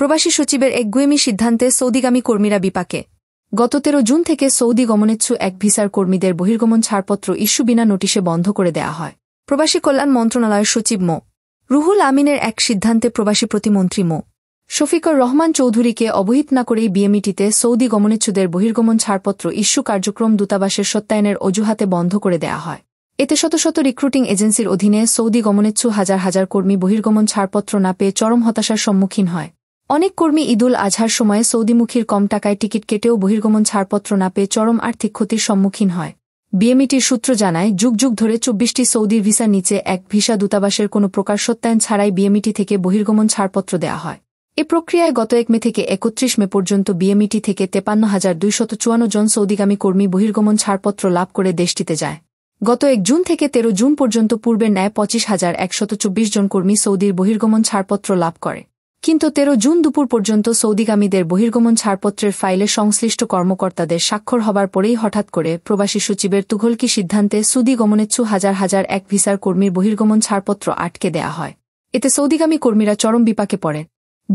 প্রবাসী সচিবের একগুয়েমি সিদ্ধান্তে সৌদিগামী কর্মীরা বিপাকে গত তেরো জুন থেকে সৌদি গমনেচ্ছু এক ভিসার কর্মীদের বহির্গমন ছাড়পত্র ইস্যু বিনা নোটিশে বন্ধ করে দেয়া হয় প্রবাসী কল্যাণ মন্ত্রণালয়ের সচিব মো রুহুল আমিনের এক সিদ্ধান্তে প্রবাসী প্রতিমন্ত্রী মো শফিকর রহমান চৌধুরীকে অবহিত না করেই বিএমইটিতে সৌদি গমনেচ্ছুদের বহির্গমন ছাড়পত্র ইস্যু কার্যক্রম দূতাবাসের সত্যায়নের অজুহাতে বন্ধ করে দেয়া হয় এতে শত শত রিক্রুটিং এজেন্সির অধীনে সৌদি গমনেচ্ছু হাজার হাজার কর্মী বহির্গমন ছাড়পত্র না পেয়ে চরম হতাশার সম্মুখীন হয় অনেক কর্মী ঈদুল আজহার সময়ে সৌদিমুখীর কম টাকায় টিকিট কেটেও বহির্গমন ছাড়পত্র না পেয়ে চরম আর্থিক ক্ষতির সম্মুখীন হয় বিএমইটির সূত্র জানায় যুগ যুগ ধরে চব্বিশটি সৌদির ভিসা নিচে এক ভিসা দূতাবাসের কোনো প্রকার সত্যায়ন ছাড়াই বিএমইটি থেকে বহির্গমন ছাড়পত্র দেয়া হয় এ প্রক্রিয়ায় গত এক মে থেকে একত্রিশ মে পর্যন্ত বিএমইটি থেকে তেপান্ন হাজার দুইশত চুয়ান্ন জন সৌদিগামী কর্মী বহির্গমন ছাড়পত্র লাভ করে দেশটিতে যায় গত এক জুন থেকে তেরো জুন পর্যন্ত পূর্বের ন্যায় পঁচিশ হাজার একশত চব্বিশ জন কর্মী সৌদির বহির্গমন ছাড়পত্র লাভ করে কিন্তু তেরো জুন দুপুর পর্যন্ত সৌদিগামীদের বহির্গমন ছাড়পত্রের ফাইলে সংশ্লিষ্ট কর্মকর্তাদের স্বাক্ষর হবার পরেই হঠাৎ করে প্রবাসী সচিবের তুঘলকি সিদ্ধান্তে সুদি হাজার হাজার এক ভিসার কর্মীর বহির্গমন ছাড়পত্র আটকে দেয়া হয় এতে সৌদিগামী কর্মীরা চরম বিপাকে পড়ে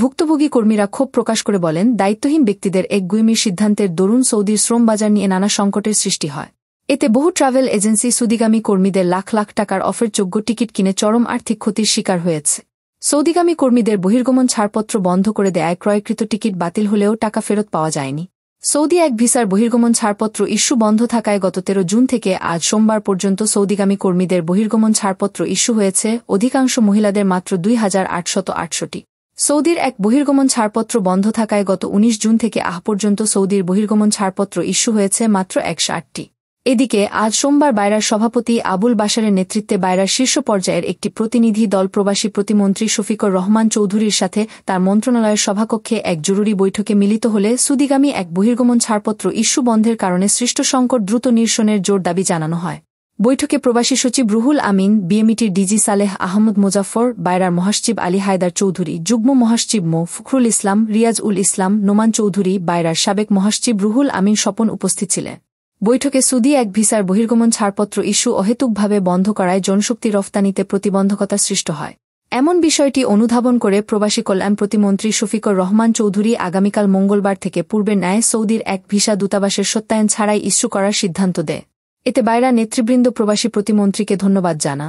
ভুক্তভোগী কর্মীরা ক্ষোভ প্রকাশ করে বলেন দায়িত্বহীন ব্যক্তিদের এক গুইমির সিদ্ধান্তের দরুন সৌদির শ্রম বাজার নিয়ে নানা সংকটের সৃষ্টি হয় এতে বহু ট্রাভেল এজেন্সি সুদিগামী কর্মীদের লাখ লাখ টাকার অফের যোগ্য টিকিট কিনে চরম আর্থিক ক্ষতির শিকার হয়েছে সৌদিগামী কর্মীদের বহির্গমন ছাড়পত্র বন্ধ করে দেয় ক্রয়কৃত টিকিট বাতিল হলেও টাকা ফেরত পাওয়া যায়নি সৌদি এক ভিসার বহির্গমন ছাড়পত্র ইস্যু বন্ধ থাকায় গত তেরো জুন থেকে আজ সোমবার পর্যন্ত সৌদিগামী কর্মীদের বহির্গমন ছাড়পত্র ইস্যু হয়েছে অধিকাংশ মহিলাদের মাত্র দুই হাজার আটশত আটশোটি সৌদির এক বহির্গমন ছাড়পত্র বন্ধ থাকায় গত ১৯ জুন থেকে আহ পর্যন্ত সৌদির বহির্গমন ছাড়পত্র ইস্যু হয়েছে মাত্র একশো আটটি এদিকে আজ সোমবার বায়রার সভাপতি আবুল বাসারের নেতৃত্বে বায়রার শীর্ষ পর্যায়ের একটি প্রতিনিধি দল প্রবাসী প্রতিমন্ত্রী শফিকর রহমান চৌধুরীর সাথে তার মন্ত্রণালয়ের সভাকক্ষে এক জরুরি বৈঠকে মিলিত হলে সুদিগামী এক বহির্গমন ছাড়পত্র ইস্যু বন্ধের কারণে সৃষ্ট সংকট দ্রুত নিরসনের জোর দাবি জানানো হয় বৈঠকে প্রবাসী সচিব রুহুল আমিন বিএমইটির ডিজি সালেহ আহমদ মুজাফর বায়রার মহাসচিব আলী হায়দার চৌধুরী যুগ্ম মহাসচিব মো ফখরুল ইসলাম রিয়াজ উল ইসলাম নোমান চৌধুরী বায়রার সাবেক মহাসচিব রুহুল আমিন স্বপন উপস্থিত ছিলেন বৈঠকে সুদি এক ভিসার বহির্গমন ছাড়পত্র ইস্যু অহেতুকভাবে বন্ধ করায় জনশক্তি রফতানিতে প্রতিবন্ধকতা সৃষ্ট হয় এমন বিষয়টি অনুধাবন করে প্রবাসী কল্যাণ প্রতিমন্ত্রী শফিকর রহমান চৌধুরী আগামীকাল মঙ্গলবার থেকে পূর্বে ন্যায় সৌদির এক ভিসা দূতাবাসের সত্যায়ন ছাড়াই ইস্যু করার সিদ্ধান্ত দেয় এতে বাইরা নেতৃবৃন্দ প্রবাসী প্রতিমন্ত্রীকে ধন্যবাদ জানা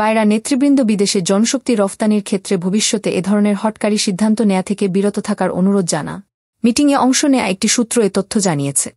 বাইরা নেতৃবৃন্দ বিদেশে জনশক্তি রফতানির ক্ষেত্রে ভবিষ্যতে এ ধরনের হটকারী সিদ্ধান্ত নেয়া থেকে বিরত থাকার অনুরোধ জানা মিটিংয়ে অংশ নেয়া একটি সূত্র এ তথ্য জানিয়েছে